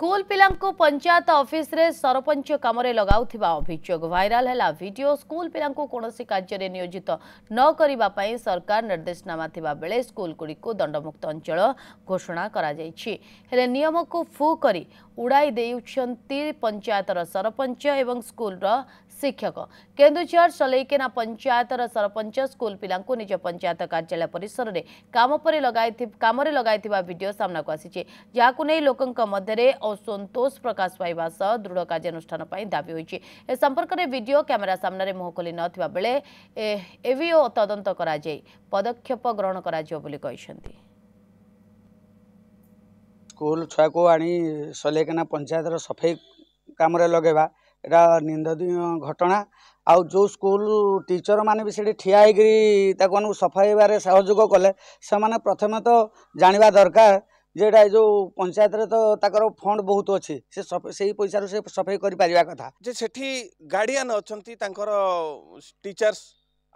school ପିଲାଙ୍କୁ ପଞ୍ଚାୟତ ଅଫିସରେ ସରପଞ୍ଚ କାମରେ ଲଗାଉଥିବା ଅଭିଯୋଗ ଭାଇରାଲ ହେଲା ଭିଡିଓ ସ୍କୁଲ ପିଲାଙ୍କୁ କୌଣସି କାର୍ଯ୍ୟରେ ନିୟୋଜିତ ନ କରିବା ପାଇଁ ସରକାର ନିର୍ଦ୍ଦେଶନାମା ଥିବା ବେଳେ ସ୍କୁଲଗୁଡ଼ିକୁ ଦଣ୍ଡମୁକ୍ତ ଅଞ୍ଚଳ ଘୋଷଣା କରାଯାଇଛି ହେଲେ ନିୟମକୁ ଫୁ କରି ଉଡ଼ାଇ ଦେଉଛନ୍ତି ପଞ୍ଚାୟତର ସରପଞ୍ଚ ଏବଂ ସ୍କୁଲର ଶିକ୍ଷକ କେନ୍ଦୁଝର ସଲେଇକେନା ପଞ୍ଚାୟତର ସରପଞ୍ଚ ସ୍କୁଲ ପିଲାଙ୍କୁ ନିଜ ପଞ୍ଚାୟତ କାର୍ଯ୍ୟାଳୟ ପରିସରରେ କାମ ପରେ ଲଗାଇ କାମରେ ଲଗାଇଥିବା ଭିଡିଓ ସାମ୍ନାକୁ ଆସିଛି ଯାହାକୁ ନେଇ ଲୋକଙ୍କ ମଧ୍ୟରେ ଓ ସନ୍ତୋଷ ପ୍ରକାଶ ପାଇବା ସହ ଦୃଢ଼ କାର୍ଯ୍ୟାନୁଷ୍ଠାନ ପାଇଁ ଦାବି ହୋଇଛି ଏ ସମ୍ପର୍କରେ ଭିଡ଼ିଓ କ୍ୟାମେରା ସାମ୍ନାରେ ମୁହଁ ଖୋଲି ନଥିବା ବେଳେ ଏଭିଓ ତଦନ୍ତ କରାଯାଇ ପଦକ୍ଷେପ ଗ୍ରହଣ କରାଯିବ ବୋଲି କହିଛନ୍ତି ସ୍କୁଲ ଛୁଆକୁ ଆଣି ସଲେଇକନା ପଞ୍ଚାୟତର ସଫେଇ କାମରେ ଲଗାଇବା ଏଇଟା ନିନ୍ଦନୀୟ ଘଟଣା ଆଉ ଯେଉଁ ସ୍କୁଲ ଟିଚରମାନେ ବି ସେଠି ଠିଆ ହେଇକିରି ତାକୁ ମାନଙ୍କୁ ସଫାଇବାରେ ସହଯୋଗ କଲେ ସେମାନେ ପ୍ରଥମେ ତ ଜାଣିବା ଦରକାର ଏଇ ଯେଉଁ ପଞ୍ଚାୟତରେ ତ ତାଙ୍କର ଫଣ୍ଡ ବହୁତ ଅଛି ସେ ସେଇ ପଇସାରୁ ସେ ସଫେଇ କରିପାରିବା କଥା ଯେ ସେଠି ଗାର୍ଡିଆନ ଅଛନ୍ତି ତାଙ୍କର ଟିଚର୍ସ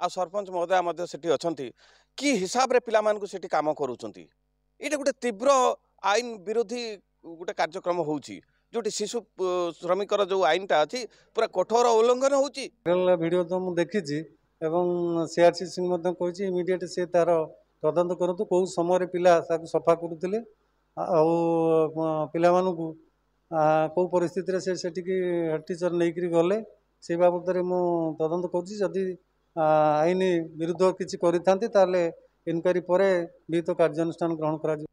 ଆଉ ସରପଞ୍ଚ ମହୋଦୟ ମଧ୍ୟ ସେଠି ଅଛନ୍ତି କି ହିସାବରେ ପିଲାମାନଙ୍କୁ ସେଠି କାମ କରୁଛନ୍ତି ଏଇଟା ଗୋଟେ ତୀବ୍ର ଆଇନ ବିରୋଧୀ ଗୋଟେ କାର୍ଯ୍ୟକ୍ରମ ହେଉଛି ଯେଉଁଠି ଶିଶୁ ଶ୍ରମିକର ଯେଉଁ ଆଇନଟା ଅଛି ପୁରା କଠୋର ଉଲ୍ଲଙ୍ଘନ ହେଉଛି ଭିଡ଼ିଓ ତ ମୁଁ ଦେଖିଛି ଏବଂ ସିଆର୍ସି ସିଂ ମଧ୍ୟ କହିଛି ଇମିଡ଼ିଏଟ୍ ସେ ତାର ତଦନ୍ତ କରନ୍ତୁ କେଉଁ ସମୟରେ ପିଲା ତାକୁ ସଫା କରୁଥିଲେ ଆଉ ପିଲାମାନଙ୍କୁ କେଉଁ ପରିସ୍ଥିତିରେ ସେ ସେଠିକି ହେଡ଼ ଟିଚର ନେଇକରି ଗଲେ ସେ ବାବଦରେ ମୁଁ ତଦନ୍ତ କରୁଛି ଯଦି ଆଇନ ବିରୁଦ୍ଧ କିଛି କରିଥାନ୍ତି ତାହେଲେ ଇନକ୍ୱାରୀ ପରେ ବିହିତ କାର୍ଯ୍ୟାନୁଷ୍ଠାନ ଗ୍ରହଣ କରାଯିବ